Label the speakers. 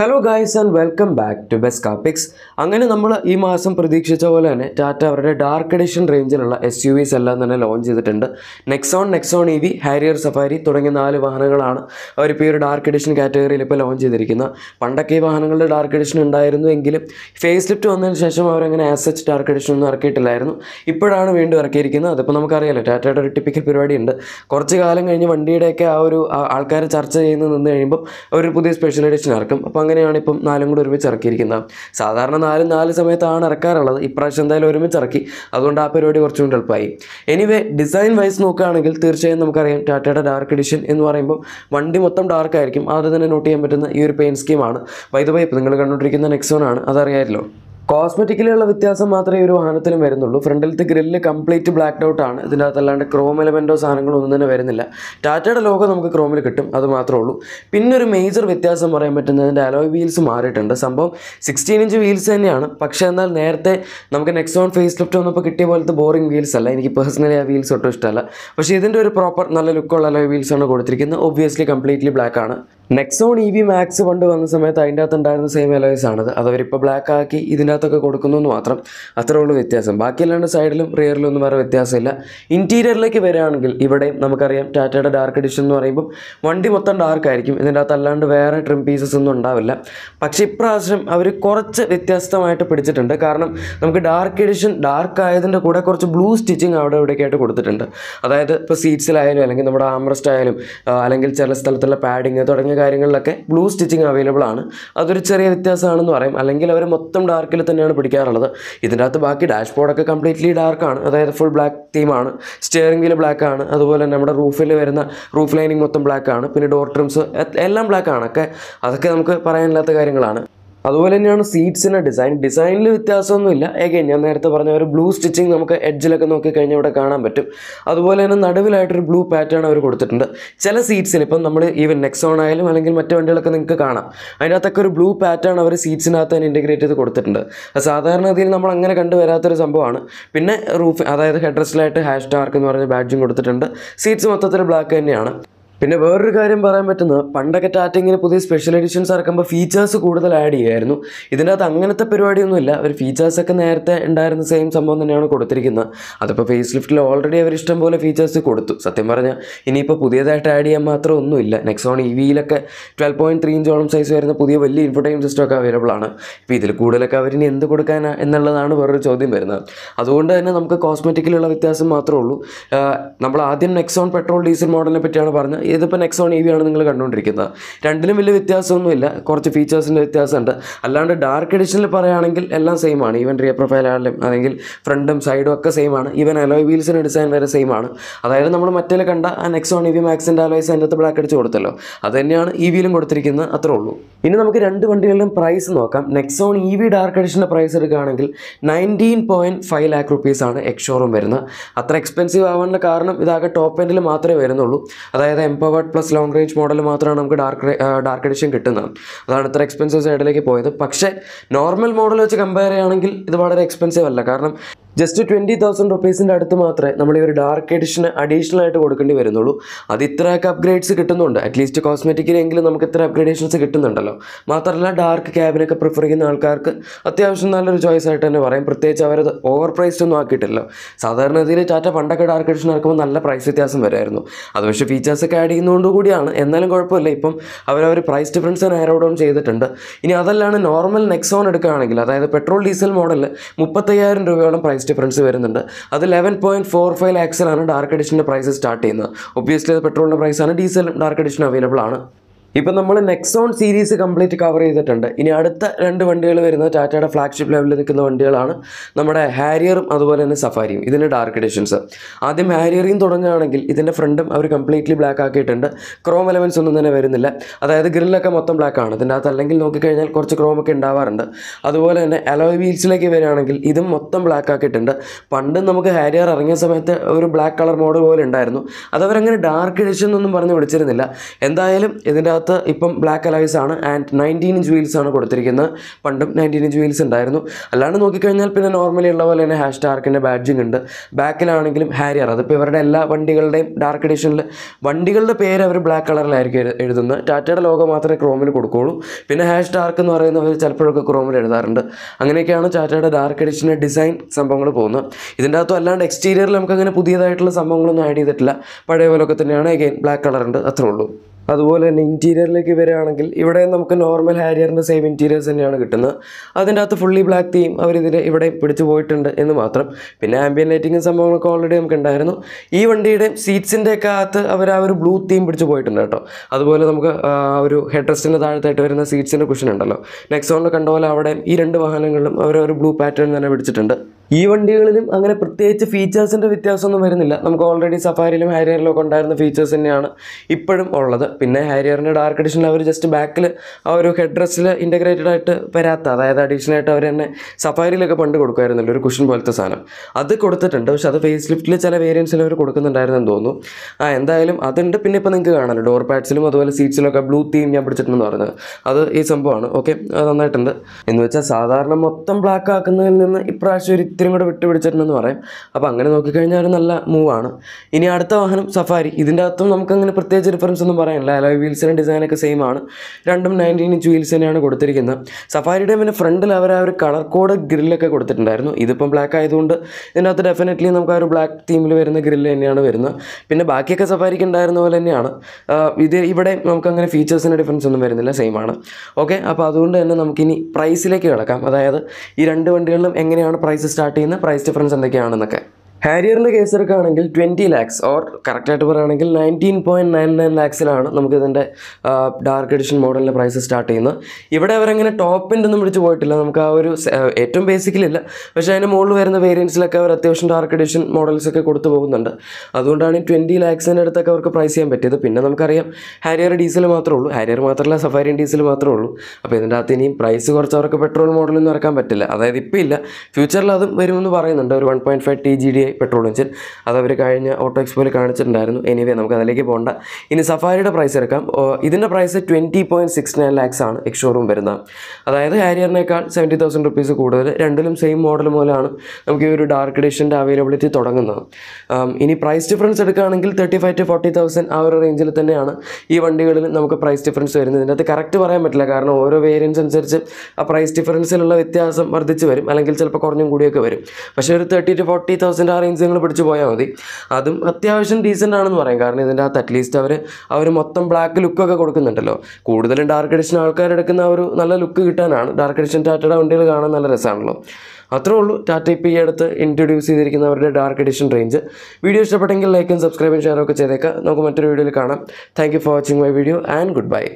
Speaker 1: hello guys and welcome back to ബെസ് കാപ്പിക്സ് അങ്ങനെ നമ്മൾ ഈ മാസം പ്രതീക്ഷിച്ച പോലെ തന്നെ ടാറ്റ അവരുടെ ഡാർക്ക് എഡിഷൻ റേഞ്ചിലുള്ള എസ് യു വിസ് എല്ലാം തന്നെ ലോഞ്ച് ചെയ്തിട്ടുണ്ട് Nexon Nexon E V Harrier Safari തുടങ്ങിയ നാല് വാഹനങ്ങളാണ് അവരിപ്പോൾ ഈ ഒരു ഡാർക്ക് എഡിഷൻ കാറ്റഗറിയിൽ ഇപ്പോൾ ലോഞ്ച് ചെയ്തിരിക്കുന്നത് പണ്ടൊക്കെ ഈ വാഹനങ്ങളുടെ ഡാർക്ക് എഡിഷൻ ഉണ്ടായിരുന്നു എങ്കിലും ഫേസ് ലിഫ്റ്റ് വന്നതിന് ശേഷം അവരങ്ങനെ ആസച്ച് ഡാർക്ക് എഡിഷൻ ഒന്നും ഇറക്കിയിട്ടില്ലായിരുന്നു ഇപ്പോഴാണ് വീണ്ടും ഇറക്കിയിരിക്കുന്നത് അതിപ്പോൾ നമുക്കറിയാലോ ടാറ്റയുടെ ഒരു ടിപ്പിക്കൽ പരിപാടിയുണ്ട് കുറച്ച് കാലം കഴിഞ്ഞ് വണ്ടിയുടെയൊക്കെ ആ ഒരു ആൾക്കാരെ ചർച്ച ചെയ്യുന്നത് നിന്ന് കഴിയുമ്പോൾ ഒരു പുതിയ സ്പെഷ്യൽ എഡിഷൻ ഇറക്കും അപ്പോൾ അങ്ങനെയാണ് ഇപ്പം നാലും കൂടി ഒരുമിച്ച് ഇറക്കിയിരിക്കുന്നത് സാധാരണ നാലും നാല് സമയത്താണ് ഇറക്കാറുള്ളത് ഇപ്രാവശ്യം എന്തായാലും ഒരുമിച്ച് ഇറക്കി അതുകൊണ്ട് ആ പരിപാടി കുറച്ചും എളുപ്പമായി എനിവേ ഡിസൈൻ വൈസ് നോക്കുകയാണെങ്കിൽ തീർച്ചയായും നമുക്കറിയാം ടാറ്റയുടെ ഡാർക്ക് എഡിഷൻ എന്ന് പറയുമ്പോൾ വണ്ടി മൊത്തം ഡാർക്ക് ആയിരിക്കും അത് തന്നെ നോട്ട് ചെയ്യാൻ പറ്റുന്ന ഈ ഒരു പെയിൻ സ്കീമാണ് വൈദ വൈപ്പ് നിങ്ങൾ കണ്ടുകൊണ്ടിരിക്കുന്ന നെക്സോൺ ആണ് അതറിയാമല്ലോ കോസ്മെറ്റിക്കിലുള്ള വ്യത്യാസം മാത്രമേ ഒരു വാഹനത്തിലും വരുന്നുള്ളൂ ഫ്രണ്ടിലത്തെ ഗ്രില്ല് കംപ്ലീറ്റ് ബ്ലാക്ക് ഔട്ട് ആണ് ഇതിൻ്റെ അകത്തല്ലാണ്ട് ക്രോം എലമെൻറ്റോ സാധനങ്ങളോ ഒന്നും തന്നെ വരുന്നില്ല ടാറ്റയുടെ ലോഗോ നമുക്ക് ക്രോമിൽ കിട്ടും അത് മാത്രമേ ഉള്ളൂ പിന്നെ ഒരു മേജർ വ്യത്യാസം പറയാൻ പറ്റുന്നത് അതിൻ്റെ അലോയ് വീൽസ് മാറിയിട്ടുണ്ട് സംഭവം സിക്സ്റ്റീൻ ഇഞ്ച് വീൽസ് തന്നെയാണ് പക്ഷേ എന്നാൽ നേരത്തെ നമുക്ക് നെക്സോൺ ഫേസ് ലിഫ്റ്റ് വന്നപ്പോൾ കിട്ടിയ പോലത്തെ ബോറിംഗ് വീൽസ് അല്ല എനിക്ക് പേഴ്സണലി ആ വീൽസ് ഒട്ടും ഇഷ്ടമല്ല പക്ഷേ ഇതിൻ്റെ ഒരു പ്രോപ്പർ നല്ല ലുക്കുള്ള അലോയ് വീൽസ് ആണ് കൊടുത്തിരിക്കുന്നത് ഒബ്വിയസ്ലി കംപ്ലീറ്റ്ലി ബ്ലാക്ക് ആണ് നെക്സോൺ ഇ വി മാക്സ് പണ്ട് വന്ന സമയത്ത് അതിൻ്റെ അകത്ത് ഉണ്ടായിരുന്ന സെയിം അലോയ്സ് ആണത് അത് അവരിപ്പോൾ ബ്ലാക്ക് ആക്കി ഇതിൻ്റെ അകത്തൊക്കെ കൊടുക്കുന്നു എന്ന് മാത്രം അത്രേ ഉള്ളൂ വ്യത്യാസം ബാക്കിയല്ലാണ്ട് സൈഡിലും റിയറിലും ഒന്നും വേറെ വ്യത്യാസമില്ല ഇൻറ്റീരിയറിലേക്ക് വരികയാണെങ്കിൽ ഇവിടെയും നമുക്കറിയാം ടാറ്റയുടെ ഡാർക്ക് എഡിഷൻ എന്ന് പറയുമ്പം വണ്ടി മൊത്തം ഡാർക്ക് ആയിരിക്കും ഇതിൻ്റെ അകത്ത് അല്ലാണ്ട് വേറെ ട്രിം പീസസ് ഒന്നും ഉണ്ടാവില്ല പക്ഷേ ഇപ്രാവശ്യം അവർ കുറച്ച് വ്യത്യസ്തമായിട്ട് പിടിച്ചിട്ടുണ്ട് കാരണം നമുക്ക് ഡാർക്ക് എഡിഷൻ ഡാർക്ക് ആയതിൻ്റെ കൂടെ കുറച്ച് ബ്ലൂ സ്റ്റിച്ചിങ് അവിടെ ഇവിടെയൊക്കെ കൊടുത്തിട്ടുണ്ട് അതായത് ഇപ്പോൾ സീറ്റ്സിലായാലും അല്ലെങ്കിൽ നമ്മുടെ ആംറസ്റ്റ് ആയാലും അല്ലെങ്കിൽ ചില സ്ഥലത്തുള്ള പാഡിങ് തുടങ്ങിയ കാര്യങ്ങളിലൊക്കെ ബ്ലൂ സ്റ്റിച്ചിങ് അവൈലബിൾ ആണ് അതൊരു ചെറിയ വ്യത്യാസമാണെന്ന് പറയും അല്ലെങ്കിൽ അവർ മൊത്തം ഡാർക്കിൽ തന്നെയാണ് പിടിക്കാറുള്ളത് ഇതിൻ്റെ അകത്ത് ബാക്കി ഡാഷ് ബോർഡൊക്കെ കംപ്ലീറ്റ്ലി ഡാർക്കാണ് അതായത് ഫുൾ ബ്ലാക്ക് തീമാണ് സ്റ്റിയറിംഗിൽ ബ്ലാക്ക് ആണ് അതുപോലെ നമ്മുടെ റൂഫിൽ വരുന്ന റൂഫ് ലൈനിങ് മൊത്തം ബ്ലാക്ക് ആണ് പിന്നെ ഡോർ ട്രിംസ് എല്ലാം ബ്ലാക്ക് ആണ് ഒക്കെ അതൊക്കെ നമുക്ക് പറയാനില്ലാത്ത കാര്യങ്ങളാണ് അതുപോലെ തന്നെയാണ് സീറ്റ്സിൻ്റെ ഡിസൈൻ ഡിസൈനിൽ വ്യത്യാസമൊന്നുമില്ല എഗൈൻ ഞാൻ നേരത്തെ പറഞ്ഞ ഒരു ബ്ലൂ സ്റ്റിച്ചിങ് നമുക്ക് എഡ്ജിലൊക്കെ നോക്കി കഴിഞ്ഞാൽ ഇവിടെ കാണാൻ പറ്റും അതുപോലെ തന്നെ നടുവിലായിട്ടൊരു ബ്ലൂ പാറ്റേൺ അവർ കൊടുത്തിട്ടുണ്ട് ചില സീറ്റ്സിന് ഇപ്പം നമ്മൾ ഈവൻ നെക്സോൺ ആയാലും അല്ലെങ്കിൽ മറ്റു വണ്ടികളൊക്കെ നിങ്ങൾക്ക് കാണാം അകത്തൊക്കെ ഒരു ബ്ലൂ പാറ്റേൺ അവർ സീറ്റ്സിനകത്ത് തന്നെ ഇൻറ്റഗ്രേറ്റ് ചെയ്ത് കൊടുത്തിട്ടുണ്ട് സാധാരണഗതിയിൽ നമ്മൾ അങ്ങനെ കണ്ടുവരാത്തൊരു സംഭവമാണ് പിന്നെ റൂഫ് അതായത് ഹെഡ്രസ്റ്റിലായിട്ട് ഹാഷ് ടാർക്ക് എന്ന് പറഞ്ഞ ബാഡ്ജും കൊടുത്തിട്ടുണ്ട് സീറ്റ്സ് മൊത്തത്തിൽ ബ്ലാക്ക് തന്നെയാണ് പിന്നെ വേറൊരു കാര്യം പറയാൻ പറ്റുന്നത് പണ്ടൊക്കെ ടാറ്റിങ്ങിന് പുതിയ സ്പെഷ്യൽ എഡിഷൻസ് ഇറക്കുമ്പോൾ ഫീച്ചേഴ്സ് കൂടുതൽ ആഡ് ചെയ്യുമായിരുന്നു ഇതിൻ്റെ അകത്ത് അങ്ങനത്തെ പരിപാടിയൊന്നുമില്ല അവർ ഫീച്ചേഴ്സൊക്കെ നേരത്തെ ഉണ്ടായിരുന്ന സെയിം സംഭവം തന്നെയാണ് കൊടുത്തിരിക്കുന്നത് അതിപ്പോൾ ഫേസ് ലിഫ്റ്റിൽ ഓൾറെഡി അവർ ഇഷ്ടം പോലെ ഫീച്ചേഴ്സ് കൊടുത്തു സത്യം പറഞ്ഞാൽ ഇനിയിപ്പോൾ പുതിയതായിട്ട് ആഡ് ചെയ്യാൻ മാത്രം ഒന്നുമില്ല നെക്സോൺ ഇ വിയിലൊക്കെ ട്വൽവ് പോയിൻറ്റ് ത്രീ ഇഞ്ചോളം സൈസ് വരുന്ന പുതിയ വലിയ സിസ്റ്റം സിസ്റ്റമൊക്കെ അവൈലബിൾ ആണ് ഇപ്പോൾ ഇതിൽ കൂടുതലൊക്കെ ഇനി എന്ത് കൊടുക്കാനാണ് എന്നുള്ളതാണ് വേറൊരു ചോദ്യം വരുന്നത് അതുകൊണ്ട് തന്നെ നമുക്ക് കോസ്മെറ്റിക്കിലുള്ള വ്യത്യാസം മാത്രമേ ഉള്ളൂ നമ്മൾ ആദ്യം നെക്സോൺ പെട്രോൾ ഡീസൽ മോഡലിനെ പറ്റിയാണ് പറഞ്ഞത് ഇതിപ്പോൾ നെക്സോൺ ഇ e വി ആണ് നിങ്ങൾ കണ്ടുകൊണ്ടിരിക്കുന്നത് രണ്ടിലും വലിയ വ്യത്യാസമൊന്നുമില്ല കുറച്ച് ഫീച്ചേഴ്സിൻ്റെ വ്യത്യാസമുണ്ട് അല്ലാണ്ട് ഡാർക്ക് എഡിഷനിൽ പറയുകയാണെങ്കിൽ എല്ലാം സെയിം ആണ് ഈവൻ റിയർ പ്രൊഫൈൽ ആണെങ്കിലും അല്ലെങ്കിൽ ഫ്രണ്ടും സൈഡും ഒക്കെ സെയിം ആണ് ഈവൻ അലോയ് വീൽസിൻ്റെ ഡിസൈൻ വരെ സെയിം ആണ് അതായത് നമ്മൾ മറ്റേ കണ്ട ആ നെക്സോൺ ഇ വി മാക്സിൻ്റെ അലോയ്സ് അതിൻ്റെ അത് ബ്ലാക്ക് അടിച്ച് കൊടുത്തല്ലോ അത് തന്നെയാണ് ഇ e വിയിലും കൊടുത്തിരിക്കുന്നത് അത്രേ ഉള്ളൂ ഇനി നമുക്ക് രണ്ട് വണ്ടികളുടെയും പ്രൈസ് നോക്കാം നെക്സോൺ ഇ വി ഡാർക്ക് എഡിഷൻ്റെ പ്രൈസ് എടുക്കുകയാണെങ്കിൽ നയൻറ്റീൻ പോയിൻറ്റ് ഫൈവ് ലാക്ക് റുപ്പീസാണ് എക്സ് ഷോറൂം വരുന്നത് അത്ര എക്സ്പെൻസീവ് ആവാനുള്ള കാരണം ഇതാകെ ടോപ്പ് എൻഡിൽ മാത്രമേ വരുന്നുള്ളൂ അതായത് M powered plus long range model മാത്രമാണ് നമുക്ക് ഡാർക്ക് ഡാർക്ക് എഡിഷൻ കിട്ടുന്നത് അതാണ് ഇത്ര എക്സ്പെൻസീവ് സൈഡിലേക്ക് പോയത് പക്ഷേ നോർമൽ മോഡൽ വെച്ച് കമ്പയർ ചെയ്യുകയാണെങ്കിൽ ഇത് വളരെ എക്സ്പെൻസീവ് അല്ല കാരണം ജസ്റ്റ് ട്വൻറ്റി തൗസൻഡ് റുപ്പീസിൻ്റെ അടുത്ത് മാത്രമേ നമ്മൾ ഈ ഒരു ഡാർക്ക് എഡിഷന് അഡീഷണൽ ആയിട്ട് കൊടുക്കേണ്ടി വരുന്നുള്ളൂ അത് ഇത്രയൊക്കെ അപ്ഗ്രേഡ്സ് കിട്ടുന്നുണ്ട് അറ്റ്ലീസ്റ്റ് കോസ്മെറ്റിക്കിലെങ്കിലും നമുക്ക് ഇത്ര അപ്ഗ്രേഡേഷൻസ് കിട്ടുന്നുണ്ടല്ലോ മാത്രമല്ല ഡാർക്ക് ക്യാബിനൊക്കെ പ്രിഫർ ചെയ്യുന്ന ആൾക്കാർക്ക് അത്യാവശ്യം നല്ലൊരു ചോയ്സ് ആയിട്ട് തന്നെ പറയും പ്രത്യേകിച്ച് അവരത് ഓവർ പ്രൈസ്ഡ് ഒന്നും ആക്കിയിട്ടില്ല സാധാരണ രീതിയിൽ ടാറ്റ പണ്ടൊക്കെ ഡാർക്ക് എഡിഷൻ ഇറക്കുമ്പോൾ നല്ല പ്രൈസ് വ്യത്യാസം വരുമായിരുന്നു അത് പക്ഷേ ഫീച്ചേഴ്സൊക്കെ ആഡ് ചെയ്യുന്നതുകൊണ്ട് കൂടിയാണ് എന്നാലും കുഴപ്പമില്ല ഇപ്പം അവരവർ പ്രൈസ് ഡിഫറൻസ് നാരോ ഡൗൺ ചെയ്തിട്ടുണ്ട് ഇനി അതല്ലാണ് നോർമൽ നെക്സോൺ എടുക്കുകയാണെങ്കിൽ അതായത് പെട്രോൾ ഡീസൽ മോഡലിൽ മുപ്പത്തയ്യായിരം രൂപയോളം പ്രൈസ് ഡിഫറൻസ് വരുന്നുണ്ട് അത് ലെവൻ പോയിൻറ്റ് ഫോർ ഫൈവ് ലാക്സിലാണ് ഡാർക്ക് എഡിഷൻ്റെ പ്രൈസ് സ്റ്റാർട്ട് ചെയ്യുന്നത് ഒബ്വിയസ്ലി അത് പെട്രോളിൻ്റെ പ്രൈസാണ് ഡീസൽ ഡാർക്ക് എഡിഷൻ അവൈലബിൾ ആണ് ഇപ്പം നമ്മൾ നെക്സോൺ സീരീസ് കംപ്ലീറ്റ് കവർ ചെയ്തിട്ടുണ്ട് ഇനി അടുത്ത രണ്ട് വണ്ടികൾ വരുന്നത് ടാറ്റയുടെ ഫ്ലാഗ്ഷിപ്പ് ലെവലിൽ നിൽക്കുന്ന വണ്ടികളാണ് നമ്മുടെ ഹാരിയറും അതുപോലെ തന്നെ സഫാരിയും ഇതിൻ്റെ ഡാർക്ക് എഡിഷൻസ് ആദ്യം ഹാരിയറിയും തുടങ്ങുകയാണെങ്കിൽ ഇതിൻ്റെ ഫ്രണ്ടും അവർ കംപ്ലീറ്റ്ലി ബ്ലാക്ക് ആക്കിയിട്ടുണ്ട് ക്രോം എലമെൻസ് ഒന്നും തന്നെ വരുന്നില്ല അതായത് ഗ്രില്ലൊക്കെ മൊത്തം ബ്ലാക്ക് ആണ് ഇതിൻ്റെ അകത്ത് അല്ലെങ്കിൽ നോക്കിക്കഴിഞ്ഞാൽ കുറച്ച് ക്രോമൊക്കെ ഉണ്ടാവാറുണ്ട് അതുപോലെ തന്നെ അലോയ് വീൽസിലേക്ക് വരികയാണെങ്കിൽ ഇതും മൊത്തം ബ്ലാക്ക് ആക്കിയിട്ടുണ്ട് പണ്ട് നമുക്ക് ഹാരിയർ ഇറങ്ങിയ സമയത്ത് ഒരു ബ്ലാക്ക് കളർ മോഡ് പോലെ ഉണ്ടായിരുന്നു അതവരങ്ങനെ ഡാർക്ക് എഡിഷൻ എന്നൊന്നും പറഞ്ഞ് വിളിച്ചിരുന്നില്ല എന്തായാലും ഇതിൻ്റെ അതിനകത്ത് ഇപ്പം ബ്ലാക്ക് അലൈസ് ആണ് ആൻഡ് നയൻറ്റീൻ ഇഞ്ച് വീൽസ് ആണ് കൊടുത്തിരിക്കുന്നത് പണ്ടും നയൻറ്റീൻ ഇഞ്ച് വീൽസ് ഉണ്ടായിരുന്നു അല്ലാണ്ട് നോക്കിക്കഴിഞ്ഞാൽ പിന്നെ നോർമലി ഉള്ള പോലെ തന്നെ ഹാഷ് ഡാർക്കിൻ്റെ ബാഡ്ജിങ് ഉണ്ട് ബാക്കിലാണെങ്കിലും ഹാരിയർ അതിപ്പോൾ ഇവരുടെ എല്ലാ വണ്ടികളുടെയും ഡാർക്ക് എഡിഷനിൽ വണ്ടികളുടെ പേര് അവർ ബ്ലാക്ക് കളറിലായിരിക്കും എഴുതുന്നത് ടാറ്റയുടെ ലോഗോ മാത്രമേ ക്രോമിൽ കൊടുക്കുകയുള്ളൂ പിന്നെ ഹാഷ് ഡാർക്ക് എന്ന് പറയുന്നവർ ചിലപ്പോഴൊക്കെ ക്രോമിൽ എഴുതാറുണ്ട് അങ്ങനെയൊക്കെയാണ് ടാറ്റയുടെ ഡാർക്ക് എഡിഷൻ്റെ ഡിസൈൻ സംഭവങ്ങൾ പോകുന്നത് ഇതിൻ്റെ അകത്തും അല്ലാണ്ട് എക്സ്റ്റീരിയറിൽ നമുക്ക് അങ്ങനെ പുതിയതായിട്ടുള്ള സംഭവങ്ങളൊന്നും ആഡ് ചെയ്തിട്ടില്ല പഴയ പോലൊക്കെ തന്നെയാണ് അഗെയിൻ ബ്ലാക്ക് കളറുണ്ട് അത്രേ ഉള്ളൂ അതുപോലെ തന്നെ ഇൻറ്റീരിയറിലേക്ക് വരികയാണെങ്കിൽ ഇവിടെ നമുക്ക് നോർമൽ ഹാരിയറിൻ്റെ സെയിം ഇൻറ്റീരിയേഴ്സ് തന്നെയാണ് കിട്ടുന്നത് അതിൻ്റെ അകത്ത് ഫുള്ളി ബ്ലാക്ക് തീം അവരിതിൽ ഇവിടെ പിടിച്ചു പോയിട്ടുണ്ട് എന്ന് മാത്രം പിന്നെ ആംബിയൻ ലൈറ്റിങ്ങും സംഭവങ്ങളൊക്കെ ഓൾറെഡി നമുക്ക് ഉണ്ടായിരുന്നു ഈ വണ്ടിയുടെ സീറ്റ്സിൻ്റെ ഒക്കെ അകത്ത് അവർ ആ ഒരു ബ്ലൂ തീം പിടിച്ചു പോയിട്ടുണ്ട് കേട്ടോ അതുപോലെ നമുക്ക് ഒരു ഹെഡ് റെസ്റ്റിൻ്റെ താഴത്തായിട്ട് വരുന്ന സീറ്റ്സിൻ്റെ കുഷൻ ഉണ്ടല്ലോ നെക്സോണിൽ കണ്ട പോലെ അവിടെ ഈ രണ്ട് വാഹനങ്ങളിലും അവർ ഒരു ബ്ലൂ പാറ്റേൺ തന്നെ പിടിച്ചിട്ടുണ്ട് ഈ വണ്ടികളിലും അങ്ങനെ പ്രത്യേകിച്ച് ഫീച്ചേഴ്സിൻ്റെ വ്യത്യാസമൊന്നും വരുന്നില്ല നമുക്ക് ഓൾറെഡി സഫാരിയിലും ഹാരിയറിലും ഒക്കെ ഉണ്ടായിരുന്ന ഫീച്ചേഴ്സ് തന്നെയാണ് ഇപ്പോഴും ഉള്ളത് പിന്നെ ഹാരിയറിൻ്റെ ഡാർക്ക് എഡിഷനിൽ അവർ ജസ്റ്റ് ബാക്കിൽ ആ ഒരു ഹെഡ് ഡ്രസ്സിൽ ഇൻ്റഗ്രേറ്റഡ് ആയിട്ട് വരാത്ത അതായത് അഡീഷണൽ ആയിട്ട് അവർ തന്നെ സഫാരിയിലൊക്കെ പണ്ട് കൊടുക്കുമായിരുന്നല്ലോ ഒരു കുഷൻ പോലത്തെ സാധനം അത് കൊടുത്തിട്ടുണ്ട് പക്ഷെ അത് ഫേസ് ലിഫ്റ്റിൽ ചില വേരിയൻസിൽ അവർ കൊടുക്കുന്നുണ്ടായിരുന്നെന്ന് തോന്നുന്നു ആ എന്തായാലും അതുണ്ട് പിന്നെ ഇപ്പോൾ നിങ്ങൾക്ക് കാണാമല്ലോ ഡോർ പാഡ്സിലും അതുപോലെ സീറ്റ്സിലൊക്കെ ബ്ലൂ തീം ഞാൻ പിടിച്ചിട്ടുണ്ടെന്ന് പറഞ്ഞത് അത് ഈ സംഭവമാണ് ഓക്കെ അത് നന്നായിട്ടുണ്ട് എന്ന് വെച്ചാൽ സാധാരണ മൊത്തം ബ്ലാക്ക് ആക്കുന്നതിൽ നിന്ന് ഇപ്രാവശ്യം ഒരു ഇത്തിരി കൂടെ വിട്ടുപിടിച്ചിട്ടുണ്ടെന്ന് പിടിച്ചിട്ടുണ്ടെന്ന് പറയാം അപ്പോൾ അങ്ങനെ നോക്കിക്കഴിഞ്ഞാൽ ഒരു നല്ല മൂവാണ് ഇനി അടുത്ത വാഹനം സഫാരി ഇതിൻ്റെ അകത്തും നമുക്കങ്ങനെ പ്രത്യേകിച്ച് ഡിഫറൻസ് ഒന്നും പറയാനില്ല അല്ല വീൽസിൻ്റെ ഡിസൈനൊക്കെ സെയിം ആണ് രണ്ടും നയൻറ്റീൻ ഇഞ്ച് വീൽസ് തന്നെയാണ് കൊടുത്തിരിക്കുന്നത് സഫാരിയുടെ പിന്നെ ഫ്രണ്ടിൽ അവർ ആ ഒരു കളർ കോഡ് ഗ്രില്ലൊക്കെ കൊടുത്തിട്ടുണ്ടായിരുന്നു ഇതിപ്പം ബ്ലാക്ക് ആയതുകൊണ്ട് ഇതിനകത്ത് ഡെഫിനറ്റ്ലി നമുക്ക് ആ ഒരു ബ്ലാക്ക് തീമിൽ വരുന്ന ഗ്രില്ല് തന്നെയാണ് വരുന്നത് പിന്നെ ബാക്കിയൊക്കെ സഫാരിക്ക് ഉണ്ടായിരുന്ന പോലെ തന്നെയാണ് ഇത് ഇവിടെ നമുക്കങ്ങനെ ഫീച്ചേഴ്സിൻ്റെ ഡിഫറൻസ് ഒന്നും വരുന്നില്ല സെയിം ആണ് ഓക്കെ അപ്പോൾ അതുകൊണ്ട് തന്നെ നമുക്കിനി പ്രൈസിലേക്ക് കിടക്കാം അതായത് ഈ രണ്ട് വണ്ടികളിലും എങ്ങനെയാണ് പ്രൈസ് സ്റ്റാർട്ട് സ്റ്റാർട്ട് ചെയ്യുന്ന പ്രൈസ് ഡിഫറൻസ് എന്തൊക്കെയാണെന്നൊക്കെ ഹാരിയറിൻ്റെ കേസ് എടുക്കുകയാണെങ്കിൽ ട്വൻറ്റി ലാക്സ് ഓർ കറക്റ്റായിട്ട് പറയുകയാണെങ്കിൽ നയൻറ്റീൻ പോയിൻറ്റ് നയൻ നയൻ ലാക്സിലാണ് നമുക്കിതിൻ്റെ dark edition model price start ചെയ്യുന്നത് ഇവിടെ അവരങ്ങനെ ടോപ്പിൻ്റെ ഒന്നും പിടിച്ച് പോയിട്ടില്ല നമുക്ക് ആ ഒരു ഏറ്റവും ബേസിക്കലില്ല പക്ഷേ അതിൻ്റെ മുകളിൽ വരുന്ന വേരിയൻസിലൊക്കെ അവർ അത്യാവശ്യം ഡാർക്ക് എഡിഷൻ മോഡൽസൊക്കെ കൊടുത്തു പോകുന്നുണ്ട് അതുകൊണ്ടാണ് ഈ ട്വൻറ്റി ലാക്സിൻ്റെ അടുത്തൊക്കെ അവർക്ക് പ്രൈസ് ചെയ്യാൻ പറ്റിയത് പിന്നെ നമുക്കറിയാം ഹാരിയർ ഡീസൽ മാത്രമേ ഉള്ളൂ ഹാരിയർ മാത്രമല്ല സഫാരി ഡീസൽ മാത്രമേ ഉള്ളൂ അപ്പോൾ ഇതിൻ്റെ അകത്ത് ഇനിയും പ്രൈസ് കുറച്ച് അവർക്ക് പെട്രോൾ മോഡലൊന്നും ഇറക്കാൻ പറ്റില്ല അതായത് ഇപ്പോൾ ഇല്ല ഫ്യൂച്ചറിൽ അതും വരുമെന്ന് പറയുന്നുണ്ട് ഒരു one point five T G D petrol engine അത് അവർ കഴിഞ്ഞ ഓട്ടോ എക്സ്പോയിൽ കാണിച്ചിട്ടുണ്ടായിരുന്നു എനിവേ നമുക്ക് അതിലേക്ക് പോകണ്ട ഇനി സഫാരിയുടെ പ്രൈസ് എടുക്കാം ഇതിൻ്റെ price twenty point six nine lakhs ആണ് എക്സ്ഷോറൂം വരുന്നത് അതായത് ഹാരിയറിനേക്കാൾ സെവൻറ്റി തൗസൻഡ് റുപ്പീസ് കൂടുതൽ രണ്ടിലും സെയിം മോഡൽ മൂലമാണ് നമുക്ക് ഈ ഒരു ഡാർക്ക് എഡിഷൻ്റെ അവൈലബിലിറ്റി തുടങ്ങുന്നത് ഇനി പ്രൈസ് ഡിഫറൻസ് എടുക്കുകയാണെങ്കിൽ thirty five to forty thousand ആ ഒരു റേഞ്ചിൽ തന്നെയാണ് ഈ വണ്ടികളിൽ നമുക്ക് പ്രൈസ് ഡിഫറൻസ് വരുന്നത് ഇതിനകത്ത് കറക്റ്റ് പറയാൻ പറ്റില്ല കാരണം ഓരോ വേരിയൻസ് അനുസരിച്ച് ആ പ്രൈസ് ഡിഫറൻസിലുള്ള വ്യത്യാസം വർദ്ധിച്ച് വരും അല്ലെങ്കിൽ ചിലപ്പോൾ കുറഞ്ഞും കൂടിയൊക്കെ വരും പക്ഷേ ഒരു തേർട്ടി ടു ഫോർട്ടി തൗസൻഡ് ആ റേഞ്ച് നിങ്ങൾ പിടിച്ച് പോയാൽ മതി അതും അത്യാവശ്യം ഡീസൻ്റ് ആണെന്ന് പറയാം കാരണം ഇതിൻ്റെ അകത്ത് അറ്റ്ലീസ്റ്റ് അവർ അവർ മൊത്തം ബ്ലാക്ക് ലുക്കൊക്കെ കൊടുക്കുന്നുണ്ടല്ലോ കൂടുതലും ഡാർക്ക് എഡിഷൻ ആൾക്കാരെടുക്കുന്ന ഒരു നല്ല ലുക്ക് കിട്ടാനാണ് ഡാർക്ക് എഡിഷൻ ടാറ്റയുടെ വണ്ടികൾ കാണാൻ നല്ല രസമാണല്ലോ അത്രേ ഉള്ളൂ ടാറ്റ ഇപ്പം ഈ അടുത്ത് ഇൻട്രൊഡ്യൂസ് ചെയ്തിരിക്കുന്ന അവരുടെ ഡാർക്ക് എഡിഷൻ റേഞ്ച് വീഡിയോ ഇഷ്ടപ്പെട്ടെങ്കിൽ ലൈക്കും സബ്സ്ക്രൈബും ഷെയറും ഒക്കെ ചെയ്തേക്കാം നമുക്ക് മറ്റൊരു വീഡിയോയിൽ കാണാം thank for watching my video and good bye